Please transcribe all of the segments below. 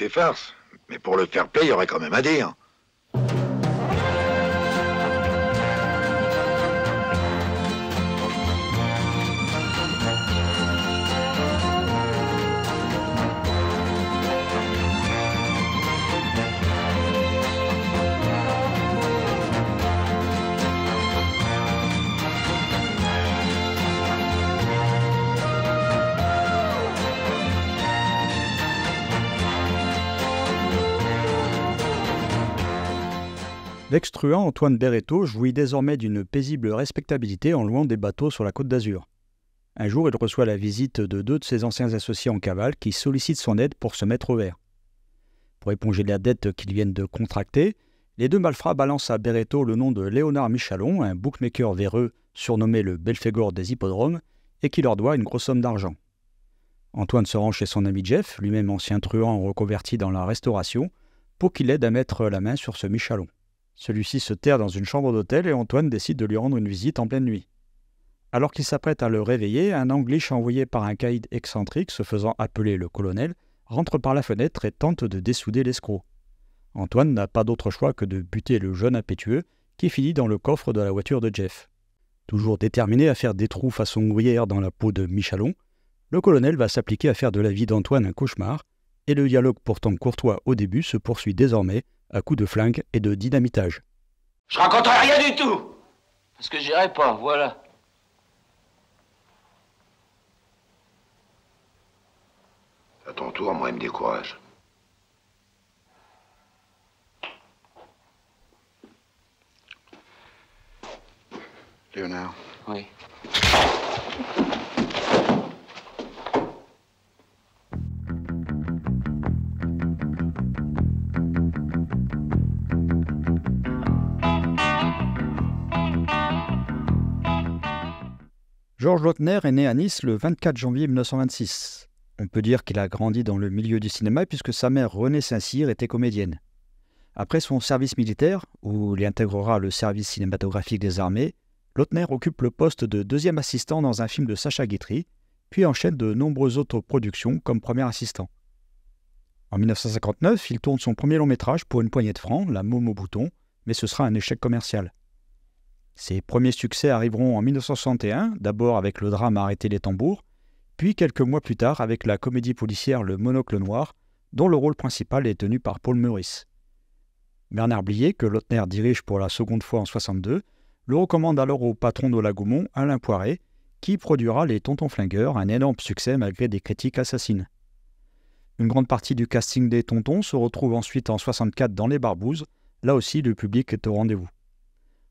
C'est farce. Mais pour le faire play, il y aurait quand même à dire. L'extruant Antoine Beretto jouit désormais d'une paisible respectabilité en louant des bateaux sur la côte d'Azur. Un jour, il reçoit la visite de deux de ses anciens associés en cavale qui sollicitent son aide pour se mettre au vert. Pour éponger la dette qu'ils viennent de contracter, les deux malfrats balancent à Beretto le nom de Léonard Michalon, un bookmaker véreux surnommé le Belphégor des hippodromes, et qui leur doit une grosse somme d'argent. Antoine se rend chez son ami Jeff, lui-même ancien truand reconverti dans la restauration, pour qu'il aide à mettre la main sur ce Michalon. Celui-ci se terre dans une chambre d'hôtel et Antoine décide de lui rendre une visite en pleine nuit. Alors qu'il s'apprête à le réveiller, un angliche envoyé par un caïd excentrique se faisant appeler le colonel rentre par la fenêtre et tente de dessouder l'escroc. Antoine n'a pas d'autre choix que de buter le jeune impétueux qui finit dans le coffre de la voiture de Jeff. Toujours déterminé à faire des trous façon gruyère dans la peau de Michalon, le colonel va s'appliquer à faire de la vie d'Antoine un cauchemar, et le dialogue pourtant courtois au début se poursuit désormais à coups de flingue et de dynamitage. Je raconterai rien du tout Parce que j'irai pas, voilà. À ton tour, moi, il me décourage. Léonard. Oui. Georges Lautner est né à Nice le 24 janvier 1926. On peut dire qu'il a grandi dans le milieu du cinéma puisque sa mère Renée Saint-Cyr était comédienne. Après son service militaire, où il intégrera le service cinématographique des armées, Lautner occupe le poste de deuxième assistant dans un film de Sacha Guitry, puis enchaîne de nombreuses autres productions comme premier assistant. En 1959, il tourne son premier long métrage pour une poignée de francs, La Môme au bouton, mais ce sera un échec commercial. Ses premiers succès arriveront en 1961, d'abord avec le drame Arrêter les tambours, puis quelques mois plus tard avec la comédie policière Le Monocle Noir, dont le rôle principal est tenu par Paul Meurice. Bernard Blier, que Lautner dirige pour la seconde fois en 62, le recommande alors au patron de la Gaumont, Alain Poiret, qui produira Les Tontons Flingueurs, un énorme succès malgré des critiques assassines. Une grande partie du casting des Tontons se retrouve ensuite en 64 dans Les Barbouzes, là aussi le public est au rendez-vous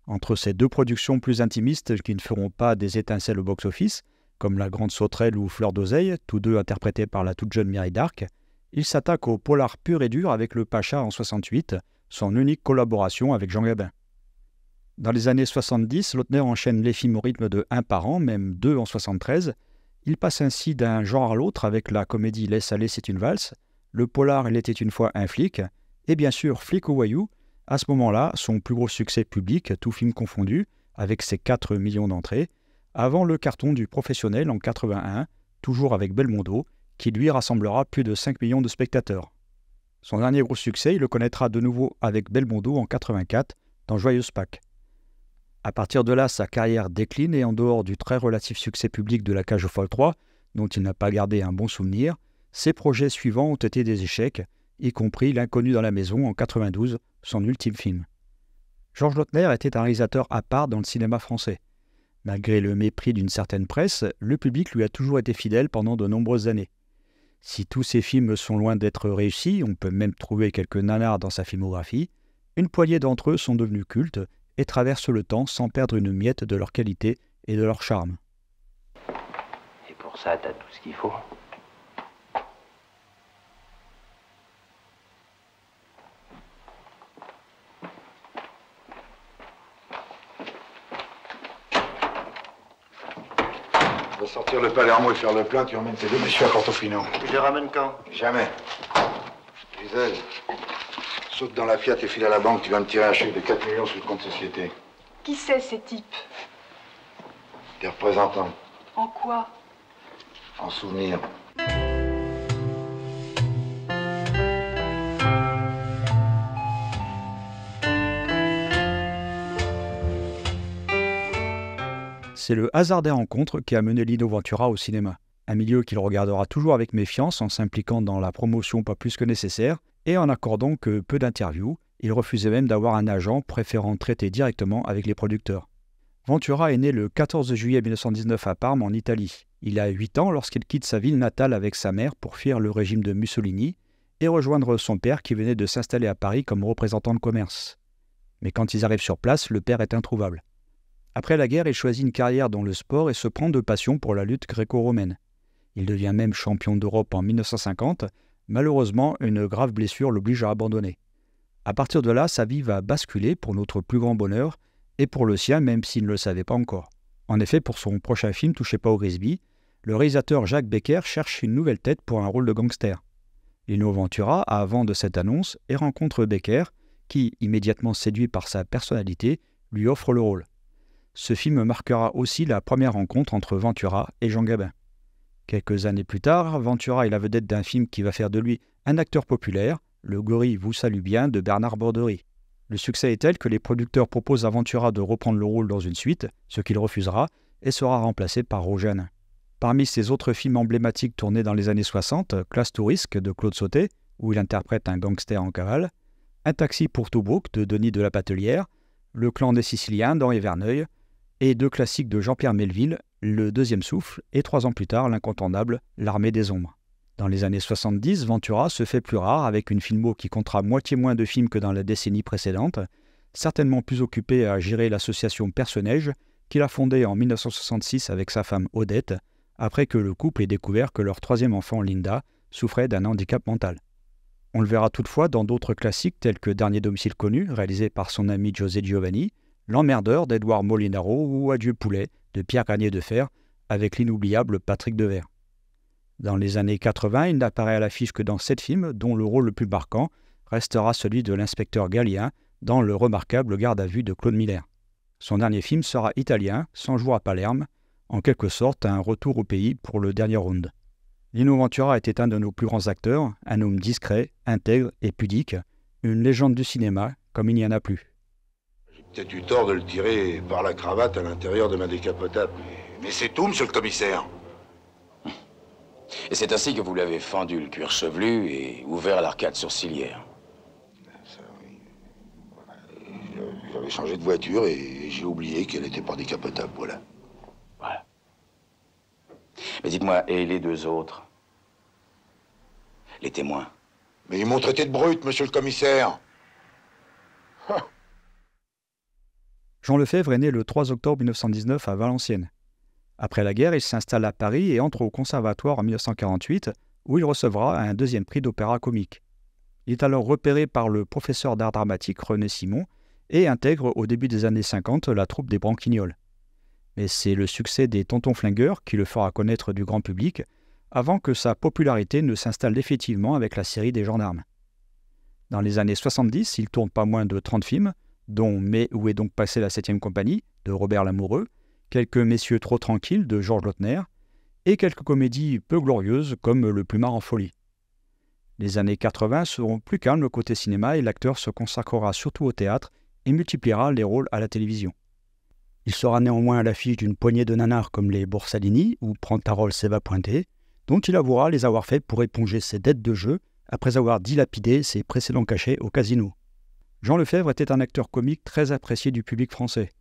entre ces deux productions plus intimistes qui ne feront pas des étincelles au box-office, comme La Grande Sauterelle ou Fleur d'Oseille, tous deux interprétés par la toute jeune Mary Dark, il s'attaque au polar pur et dur avec Le Pacha en 68, son unique collaboration avec Jean Gabin. Dans les années 70, Lautner enchaîne les films au rythme de un par an, même deux en 73. Il passe ainsi d'un genre à l'autre avec la comédie Laisse aller, c'est une valse, le polar Il était une fois un flic, et bien sûr Flic ou Wayou, à ce moment-là, son plus gros succès public, tout film confondu, avec ses 4 millions d'entrées, avant le carton du professionnel en 81, toujours avec Belmondo, qui lui rassemblera plus de 5 millions de spectateurs. Son dernier gros succès, il le connaîtra de nouveau avec Belmondo en 84, dans Joyeuse Pâques. À partir de là, sa carrière décline et en dehors du très relatif succès public de La Cage aux Folles 3, dont il n'a pas gardé un bon souvenir, ses projets suivants ont été des échecs, y compris L'inconnu dans la maison en 92, son ultime film. Georges Lautner était un réalisateur à part dans le cinéma français. Malgré le mépris d'une certaine presse, le public lui a toujours été fidèle pendant de nombreuses années. Si tous ses films sont loin d'être réussis, on peut même trouver quelques nanars dans sa filmographie, une poignée d'entre eux sont devenus cultes et traversent le temps sans perdre une miette de leur qualité et de leur charme. Et pour ça, t'as tout ce qu'il faut sortir le Palermo et faire le plein, tu emmènes tes deux messieurs à Portofino. Je les ramène quand Jamais. Gisèle, saute dans la Fiat et file à la banque, tu vas me tirer un chèque de 4 millions sur le compte société. Qui c'est ces types Des représentants. En quoi En souvenir. c'est le hasard des rencontres qui a mené Lino Ventura au cinéma. Un milieu qu'il regardera toujours avec méfiance en s'impliquant dans la promotion pas plus que nécessaire et en accordant que peu d'interviews, il refusait même d'avoir un agent préférant traiter directement avec les producteurs. Ventura est né le 14 juillet 1919 à Parme en Italie. Il a 8 ans lorsqu'il quitte sa ville natale avec sa mère pour fuir le régime de Mussolini et rejoindre son père qui venait de s'installer à Paris comme représentant de commerce. Mais quand ils arrivent sur place, le père est introuvable. Après la guerre, il choisit une carrière dans le sport et se prend de passion pour la lutte gréco-romaine. Il devient même champion d'Europe en 1950. Malheureusement, une grave blessure l'oblige à abandonner. À partir de là, sa vie va basculer pour notre plus grand bonheur et pour le sien, même s'il ne le savait pas encore. En effet, pour son prochain film Touchez pas au Grisby, le réalisateur Jacques Becker cherche une nouvelle tête pour un rôle de gangster. Il nous Ventura a avant de cette annonce et rencontre Becker, qui, immédiatement séduit par sa personnalité, lui offre le rôle ce film marquera aussi la première rencontre entre Ventura et Jean Gabin. Quelques années plus tard, Ventura est la vedette d'un film qui va faire de lui un acteur populaire, Le gorille vous salue bien de Bernard Borderie. Le succès est tel que les producteurs proposent à Ventura de reprendre le rôle dans une suite, ce qu'il refusera, et sera remplacé par Rogène. Parmi ses autres films emblématiques tournés dans les années 60, Classe to de Claude Sauté, où il interprète un gangster en cavale, Un taxi pour Tobruk de Denis de la Patelière, Le clan des Siciliens d'Henri Verneuil, et deux classiques de Jean-Pierre Melville, Le Deuxième Souffle et trois ans plus tard l'incontournable L'Armée des Ombres. Dans les années 70, Ventura se fait plus rare avec une filmo qui comptera moitié moins de films que dans la décennie précédente, certainement plus occupé à gérer l'association Personnage qu'il a fondée en 1966 avec sa femme Odette, après que le couple ait découvert que leur troisième enfant, Linda, souffrait d'un handicap mental. On le verra toutefois dans d'autres classiques tels que Dernier domicile connu, réalisé par son ami José Giovanni, L'emmerdeur d'Edouard Molinaro ou Adieu Poulet de Pierre Gagné de Fer avec l'inoubliable Patrick Devers. Dans les années 80, il n'apparaît à l'affiche que dans sept films, dont le rôle le plus marquant restera celui de l'inspecteur Gallien dans le remarquable garde à vue de Claude Miller. Son dernier film sera italien, sans jours à Palerme, en quelque sorte un retour au pays pour le dernier round. Lino Ventura était un de nos plus grands acteurs, un homme discret, intègre et pudique, une légende du cinéma comme il n'y en a plus. T'as-tu eu tort de le tirer par la cravate à l'intérieur de ma décapotable. Mais, c'est tout, monsieur le commissaire. Et c'est ainsi que vous l'avez fendu le cuir chevelu et ouvert l'arcade sourcilière. J'avais changé de voiture et j'ai oublié qu'elle était pas décapotable, voilà. Voilà. Mais dites-moi, et les deux autres Les témoins Mais ils m'ont traité de brute, monsieur le commissaire Jean Lefebvre est né le 3 octobre 1919 à Valenciennes. Après la guerre, il s'installe à Paris et entre au conservatoire en 1948, où il recevra un deuxième prix d'opéra comique. Il est alors repéré par le professeur d'art dramatique René Simon et intègre au début des années 50 la troupe des Branquignoles. Mais c'est le succès des Tontons Flingueurs qui le fera connaître du grand public, avant que sa popularité ne s'installe définitivement avec la série des gendarmes. Dans les années 70, il tourne pas moins de 30 films, dont Mais où est donc passée la septième compagnie de Robert Lamoureux, quelques messieurs trop tranquilles de Georges Lautner, et quelques comédies peu glorieuses comme Le Plumard en folie. Les années 80 seront plus calmes côté cinéma et l'acteur se consacrera surtout au théâtre et multipliera les rôles à la télévision. Il sera néanmoins à l'affiche d'une poignée de nanars comme les Borsalini ou rôle, Seva Pointé, dont il avouera les avoir faits pour éponger ses dettes de jeu après avoir dilapidé ses précédents cachets au casino. Jean Lefebvre était un acteur comique très apprécié du public français.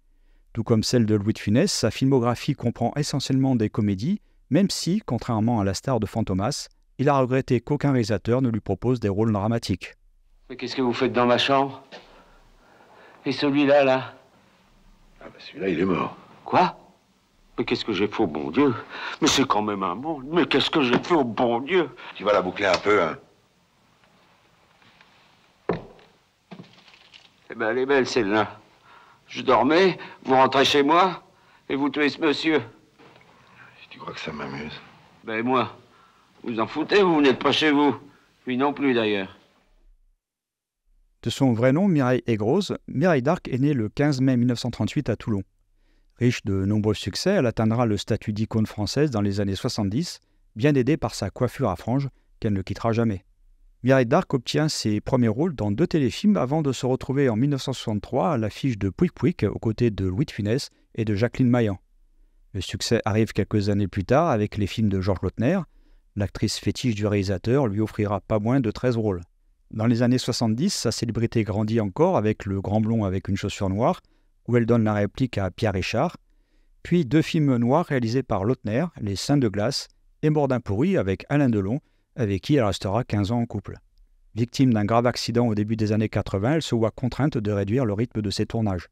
Tout comme celle de Louis de Funès, sa filmographie comprend essentiellement des comédies, même si, contrairement à la star de Fantomas, il a regretté qu'aucun réalisateur ne lui propose des rôles dramatiques. Mais qu'est-ce que vous faites dans ma chambre Et celui-là, là Ah, bah, celui-là, il est mort. Quoi Mais qu'est-ce que j'ai fait au bon Dieu Mais c'est quand même un monde. Mais qu'est-ce que j'ai fait au bon Dieu Tu vas la boucler un peu, hein Eh ben, elle est belle, là Je dormais, vous rentrez chez moi, et vous tuez ce monsieur. Tu crois que ça m'amuse Ben, moi, vous en foutez, vous n'êtes pas chez vous. Lui non plus, d'ailleurs. De son vrai nom, Mireille Aigrose, Mireille d'Arc est née le 15 mai 1938 à Toulon. Riche de nombreux succès, elle atteindra le statut d'icône française dans les années 70, bien aidée par sa coiffure à franges qu'elle ne quittera jamais. Mireille Dark obtient ses premiers rôles dans deux téléfilms avant de se retrouver en 1963 à l'affiche de Pouic Pouic aux côtés de Louis de Funès et de Jacqueline Maillan. Le succès arrive quelques années plus tard avec les films de Georges Lautner. L'actrice fétiche du réalisateur lui offrira pas moins de 13 rôles. Dans les années 70, sa célébrité grandit encore avec Le Grand Blond avec une chaussure noire, où elle donne la réplique à Pierre Richard, puis deux films noirs réalisés par Lautner, Les Saints de glace et Mordin pourri avec Alain Delon, avec qui elle restera 15 ans en couple. Victime d'un grave accident au début des années 80, elle se voit contrainte de réduire le rythme de ses tournages.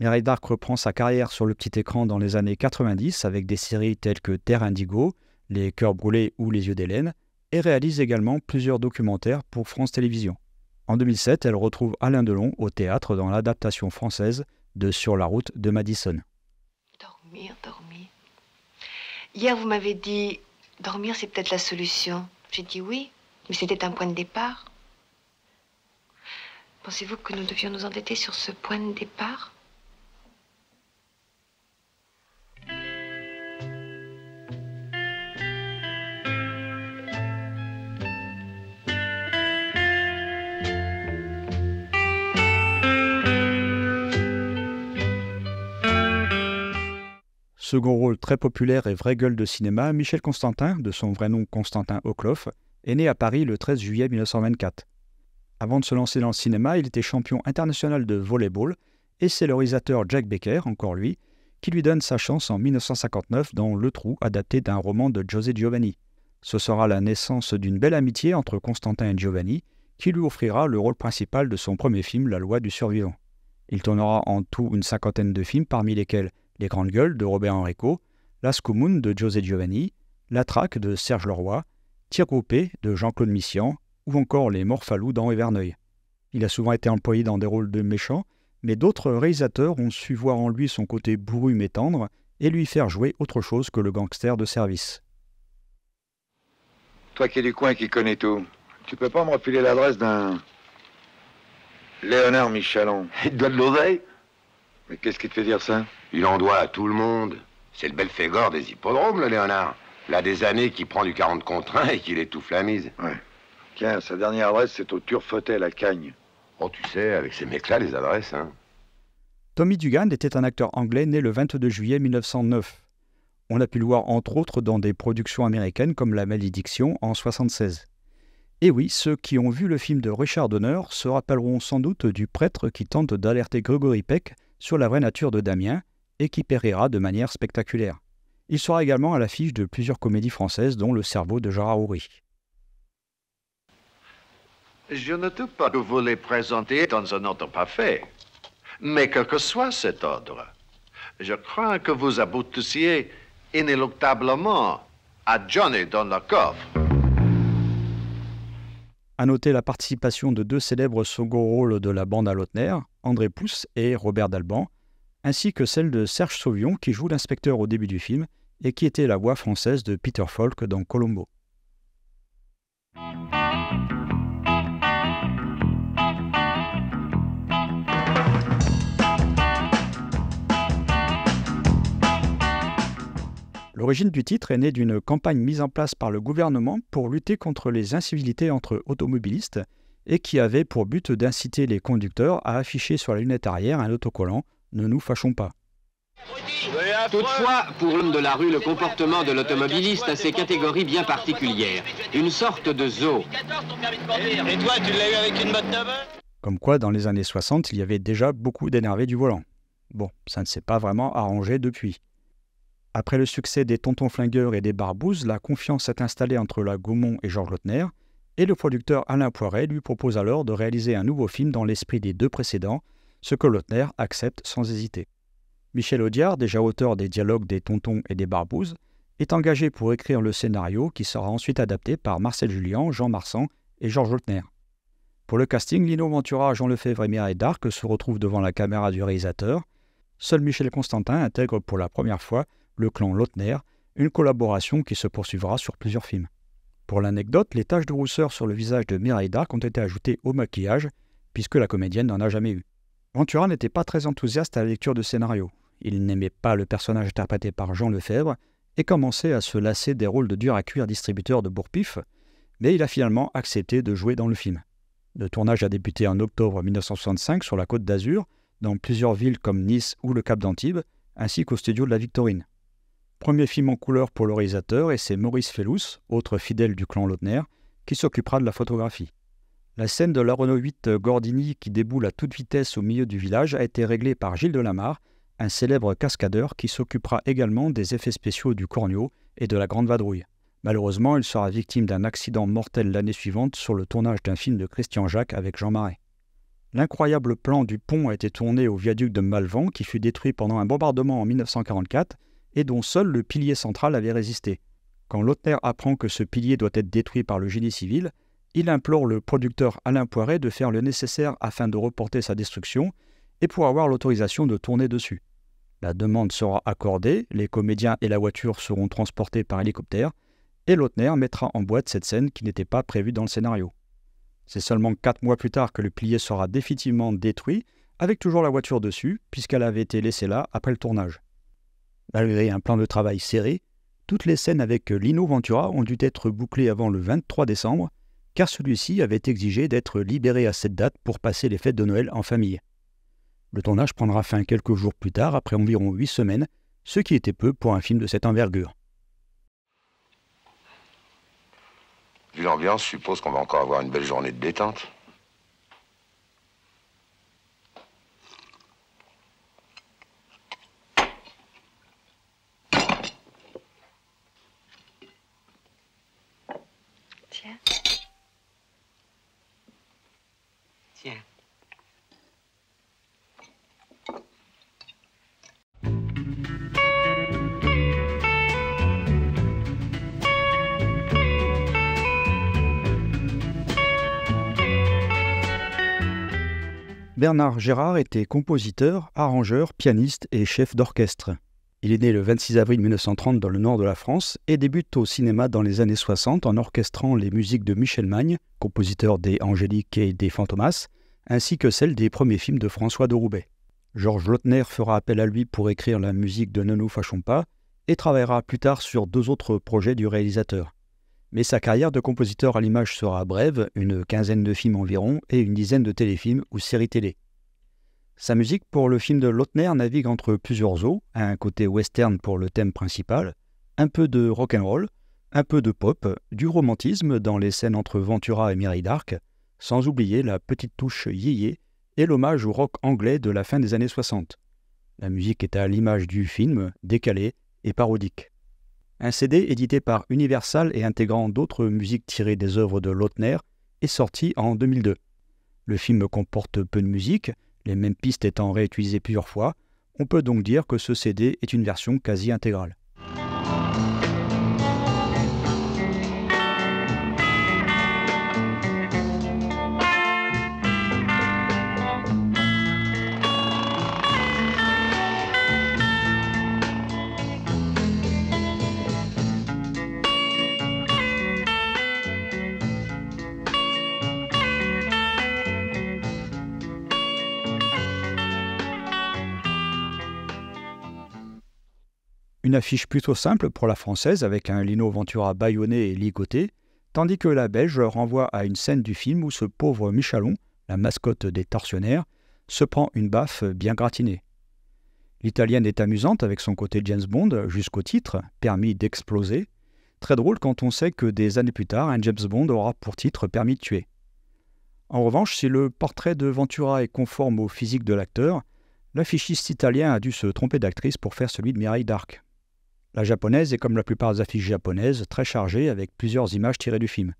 Mary Dark reprend sa carrière sur le petit écran dans les années 90 avec des séries telles que Terre Indigo, Les Cœurs Brûlés ou Les Yeux d'Hélène, et réalise également plusieurs documentaires pour France Télévisions. En 2007, elle retrouve Alain Delon au théâtre dans l'adaptation française de Sur la route de Madison. Dormir, dormir. Hier, vous m'avez dit, dormir, c'est peut-être la solution. J'ai dit oui, mais c'était un point de départ. Pensez-vous que nous devions nous endetter sur ce point de départ Second rôle très populaire et vraie gueule de cinéma, Michel Constantin, de son vrai nom Constantin O'Cloff, est né à Paris le 13 juillet 1924. Avant de se lancer dans le cinéma, il était champion international de volleyball et c'est le réalisateur Jack Becker, encore lui, qui lui donne sa chance en 1959 dans Le Trou, adapté d'un roman de José Giovanni. Ce sera la naissance d'une belle amitié entre Constantin et Giovanni, qui lui offrira le rôle principal de son premier film, La loi du survivant. Il tournera en tout une cinquantaine de films, parmi lesquels les Grandes Gueules de Robert Enrico, Las de José Giovanni, La Traque de Serge Leroy, groupé » de Jean-Claude Missian ou encore Les Morphalous dans Everneuil. Il a souvent été employé dans des rôles de méchants, mais d'autres réalisateurs ont su voir en lui son côté bourru mais tendre et lui faire jouer autre chose que le gangster de service. Toi qui es du coin qui connais tout, tu peux pas me refiler l'adresse d'un. Léonard Michalon. Il doit de l'oreille? Mais qu'est-ce qui te fait dire ça Il en doit à tout le monde. C'est le fégor des hippodromes, le Léonard. Là, des années qui prend du 40 contre 1 et qu'il étouffe la mise. Ouais. Tiens, sa dernière adresse, c'est au Turfotel à Cagnes. Oh, tu sais, avec ces mecs-là, les adresses, hein. Tommy Dugan était un acteur anglais né le 22 juillet 1909. On a pu le voir entre autres dans des productions américaines comme La Malédiction en 1976. Et oui, ceux qui ont vu le film de Richard Donner se rappelleront sans doute du prêtre qui tente d'alerter Gregory Peck sur la vraie nature de Damien et qui périra de manière spectaculaire. Il sera également à l'affiche de plusieurs comédies françaises, dont Le cerveau de Gérard Houry. Je ne doute pas que vous les présentiez dans un ordre parfait. Mais quel que soit cet ordre, je crains que vous aboutissiez inéluctablement à Johnny dans le coffre. À noter la participation de deux célèbres second rôles de la bande à Lautner, André Pousse et Robert Dalban, ainsi que celle de Serge Sauvion qui joue l'inspecteur au début du film et qui était la voix française de Peter Falk dans Colombo. L'origine du titre est née d'une campagne mise en place par le gouvernement pour lutter contre les incivilités entre automobilistes et qui avait pour but d'inciter les conducteurs à afficher sur la lunette arrière un autocollant Ne nous fâchons pas. Toutefois, pour l'homme de la rue, le comportement de l'automobiliste a ses catégories bien particulières, une sorte de zoo. Et toi, tu l'as eu avec une botte Comme quoi, dans les années 60, il y avait déjà beaucoup d'énervés du volant. Bon, ça ne s'est pas vraiment arrangé depuis. Après le succès des Tontons Flingueurs et des Barbouzes, la confiance s'est installée entre la Gaumont et Georges Lautner, et le producteur Alain Poiret lui propose alors de réaliser un nouveau film dans l'esprit des deux précédents, ce que Lautner accepte sans hésiter. Michel Audiard, déjà auteur des dialogues des Tontons et des Barbouzes, est engagé pour écrire le scénario qui sera ensuite adapté par Marcel Julien, Jean Marsan et Georges Lautner. Pour le casting, Lino Ventura, Jean Lefebvre et Mireille Darc se retrouvent devant la caméra du réalisateur. Seul Michel Constantin intègre pour la première fois le clan Lautner, une collaboration qui se poursuivra sur plusieurs films. Pour l'anecdote, les taches de rousseur sur le visage de Mireille Dark ont été ajoutées au maquillage, puisque la comédienne n'en a jamais eu. Ventura n'était pas très enthousiaste à la lecture de scénario. Il n'aimait pas le personnage interprété par Jean Lefebvre et commençait à se lasser des rôles de dur à cuire distributeur de Bourpif, mais il a finalement accepté de jouer dans le film. Le tournage a débuté en octobre 1965 sur la côte d'Azur, dans plusieurs villes comme Nice ou le Cap d'Antibes, ainsi qu'au studio de la Victorine. Premier film en couleur pour le réalisateur, et c'est Maurice Fellous, autre fidèle du clan Lautner, qui s'occupera de la photographie. La scène de la Renault 8 Gordini qui déboule à toute vitesse au milieu du village a été réglée par Gilles Delamarre, un célèbre cascadeur qui s'occupera également des effets spéciaux du Cornio et de la Grande Vadrouille. Malheureusement, il sera victime d'un accident mortel l'année suivante sur le tournage d'un film de Christian Jacques avec Jean Marais. L'incroyable plan du pont a été tourné au viaduc de Malvan qui fut détruit pendant un bombardement en 1944 et dont seul le pilier central avait résisté. Quand Lautner apprend que ce pilier doit être détruit par le génie civil, il implore le producteur Alain Poiret de faire le nécessaire afin de reporter sa destruction et pour avoir l'autorisation de tourner dessus. La demande sera accordée, les comédiens et la voiture seront transportés par hélicoptère, et Lautner mettra en boîte cette scène qui n'était pas prévue dans le scénario. C'est seulement quatre mois plus tard que le pilier sera définitivement détruit, avec toujours la voiture dessus, puisqu'elle avait été laissée là après le tournage. Malgré un plan de travail serré, toutes les scènes avec Lino Ventura ont dû être bouclées avant le 23 décembre, car celui-ci avait exigé d'être libéré à cette date pour passer les fêtes de Noël en famille. Le tournage prendra fin quelques jours plus tard, après environ huit semaines, ce qui était peu pour un film de cette envergure. Vu l'ambiance, je suppose qu'on va encore avoir une belle journée de détente. Bernard Gérard était compositeur, arrangeur, pianiste et chef d'orchestre. Il est né le 26 avril 1930 dans le nord de la France et débute au cinéma dans les années 60 en orchestrant les musiques de Michel Magne, compositeur des Angéliques et des Fantomas, ainsi que celles des premiers films de François de Roubaix. Georges Lautner fera appel à lui pour écrire la musique de Ne nous fâchons pas et travaillera plus tard sur deux autres projets du réalisateur. Mais sa carrière de compositeur à l'image sera brève, une quinzaine de films environ et une dizaine de téléfilms ou séries télé. Sa musique pour le film de Lautner navigue entre plusieurs eaux, un côté western pour le thème principal, un peu de rock and roll, un peu de pop, du romantisme dans les scènes entre Ventura et Mary Dark, sans oublier la petite touche yéyé et l'hommage au rock anglais de la fin des années 60. La musique est à l'image du film, décalée et parodique. Un CD édité par Universal et intégrant d'autres musiques tirées des œuvres de Lautner est sorti en 2002. Le film comporte peu de musique, les mêmes pistes étant réutilisées plusieurs fois, on peut donc dire que ce CD est une version quasi intégrale. affiche plutôt simple pour la française avec un Lino Ventura bâillonné et ligoté, tandis que la belge renvoie à une scène du film où ce pauvre Michalon, la mascotte des tortionnaires, se prend une baffe bien gratinée. L'italienne est amusante avec son côté James Bond jusqu'au titre, permis d'exploser. Très drôle quand on sait que des années plus tard, un James Bond aura pour titre permis de tuer. En revanche, si le portrait de Ventura est conforme au physique de l'acteur, l'affichiste italien a dû se tromper d'actrice pour faire celui de Mireille d'Arc. La japonaise est comme la plupart des affiches japonaises, très chargée avec plusieurs images tirées du film.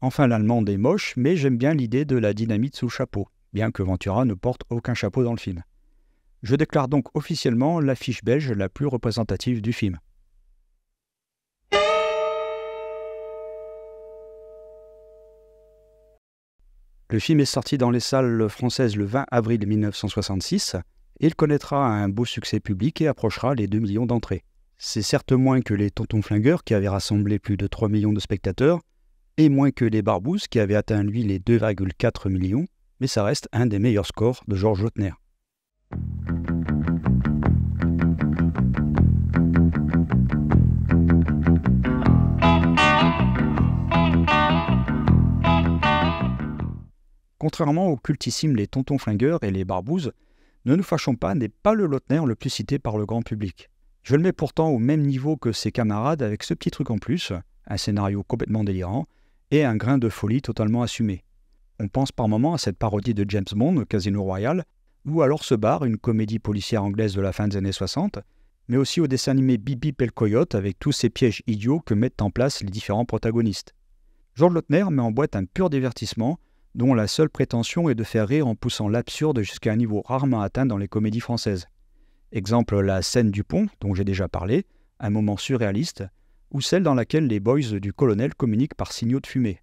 Enfin, l'allemande est moche, mais j'aime bien l'idée de la dynamite sous chapeau, bien que Ventura ne porte aucun chapeau dans le film. Je déclare donc officiellement l'affiche belge la plus représentative du film. Le film est sorti dans les salles françaises le 20 avril 1966 il connaîtra un beau succès public et approchera les 2 millions d'entrées. C'est certes moins que les Tontons Flingueurs qui avaient rassemblé plus de 3 millions de spectateurs, et moins que les Barbouzes qui avaient atteint lui les 2,4 millions, mais ça reste un des meilleurs scores de Georges Lautner. Contrairement aux cultissimes les Tontons Flingueurs et les Barbouzes, Ne nous fâchons pas n'est pas le Lautner le plus cité par le grand public. Je le mets pourtant au même niveau que ses camarades avec ce petit truc en plus, un scénario complètement délirant et un grain de folie totalement assumé. On pense par moments à cette parodie de James Bond, Casino Royal, ou alors ce bar, une comédie policière anglaise de la fin des années 60, mais aussi au dessin animé Bibi et Coyote avec tous ces pièges idiots que mettent en place les différents protagonistes. Georges Lotner met en boîte un pur divertissement dont la seule prétention est de faire rire en poussant l'absurde jusqu'à un niveau rarement atteint dans les comédies françaises. Exemple, la scène du pont, dont j'ai déjà parlé, un moment surréaliste, ou celle dans laquelle les boys du colonel communiquent par signaux de fumée.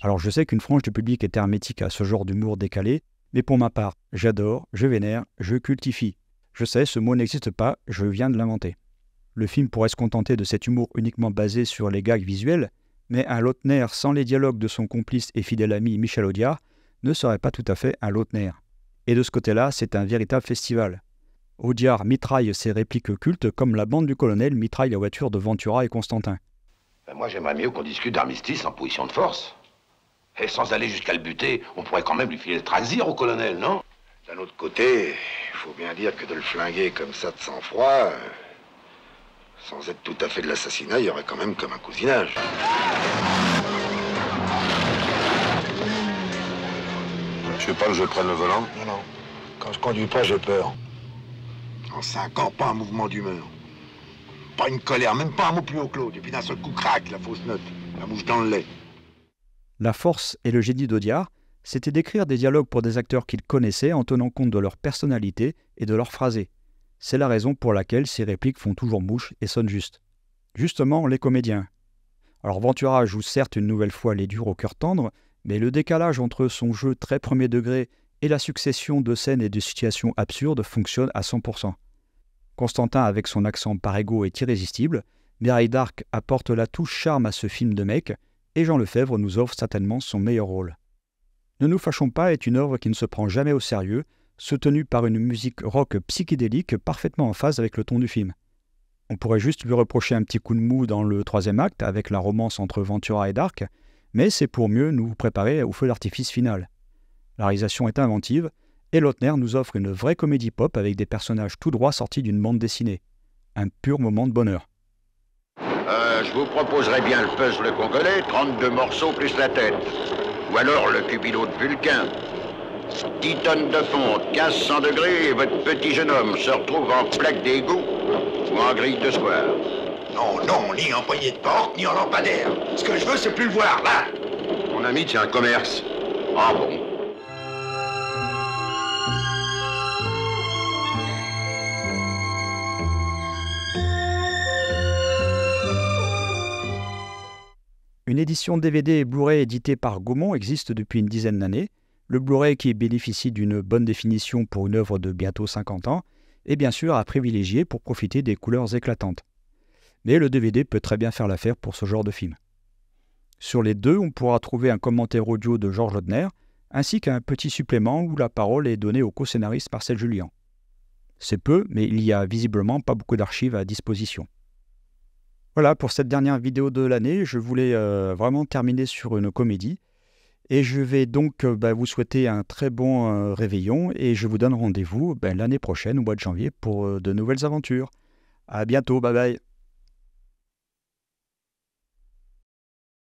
Alors je sais qu'une frange du public est hermétique à ce genre d'humour décalé, mais pour ma part, j'adore, je vénère, je cultifie. Je sais, ce mot n'existe pas, je viens de l'inventer. Le film pourrait se contenter de cet humour uniquement basé sur les gags visuels, mais un Lautner sans les dialogues de son complice et fidèle ami Michel Audiard ne serait pas tout à fait un Lautner. Et de ce côté-là, c'est un véritable festival. Audiard mitraille ses répliques cultes comme la bande du colonel mitraille la voiture de Ventura et Constantin. Ben, moi, j'aimerais mieux qu'on discute d'armistice en position de force. Et sans aller jusqu'à le buter, on pourrait quand même lui filer le trazir au colonel, non d'un autre côté, il faut bien dire que de le flinguer comme ça de sang-froid, euh, sans être tout à fait de l'assassinat, il y aurait quand même comme un cousinage. Tu veux pas que je prenne le volant Non, non. Quand je conduis pas, j'ai peur. En cinq ans, pas un mouvement d'humeur. Pas une colère, même pas un mot plus haut clos. Et puis d'un seul coup, craque, la fausse note, la mouche dans le lait. La force et le génie d'Audiard c'était d'écrire des dialogues pour des acteurs qu'il connaissait en tenant compte de leur personnalité et de leur phrasé. C'est la raison pour laquelle ces répliques font toujours mouche et sonnent juste. Justement, les comédiens. Alors Ventura joue certes une nouvelle fois les durs au cœur tendre, mais le décalage entre son jeu très premier degré et la succession de scènes et de situations absurdes fonctionne à 100%. Constantin, avec son accent parégo, est irrésistible, Mireille d'Arc apporte la touche charme à ce film de mec, et Jean Lefebvre nous offre certainement son meilleur rôle. Ne nous fâchons pas est une œuvre qui ne se prend jamais au sérieux, soutenue par une musique rock psychédélique parfaitement en phase avec le ton du film. On pourrait juste lui reprocher un petit coup de mou dans le troisième acte avec la romance entre Ventura et Dark, mais c'est pour mieux nous préparer au feu d'artifice final. La réalisation est inventive, et Lautner nous offre une vraie comédie pop avec des personnages tout droit sortis d'une bande dessinée. Un pur moment de bonheur. Euh, je vous proposerai bien le puzzle congolais, 32 morceaux plus la tête. Ou alors le cubilot de Vulcain. 10 tonnes de fonte, 1500 degrés, et votre petit jeune homme se retrouve en plaque d'égout ou en grille de square. Non, non, ni en poignée de porte, ni en lampadaire. Ce que je veux, c'est plus le voir, là Mon ami, c'est un commerce. Ah bon Une édition DVD et Blu-ray éditée par Gaumont existe depuis une dizaine d'années. Le Blu-ray qui bénéficie d'une bonne définition pour une œuvre de bientôt 50 ans est bien sûr à privilégier pour profiter des couleurs éclatantes. Mais le DVD peut très bien faire l'affaire pour ce genre de film. Sur les deux, on pourra trouver un commentaire audio de Georges Odner ainsi qu'un petit supplément où la parole est donnée au co-scénariste Marcel Julien. C'est peu, mais il n'y a visiblement pas beaucoup d'archives à disposition. Voilà, pour cette dernière vidéo de l'année, je voulais euh, vraiment terminer sur une comédie. Et je vais donc euh, bah, vous souhaiter un très bon euh, réveillon et je vous donne rendez-vous bah, l'année prochaine, au mois de janvier, pour de nouvelles aventures. À bientôt, bye bye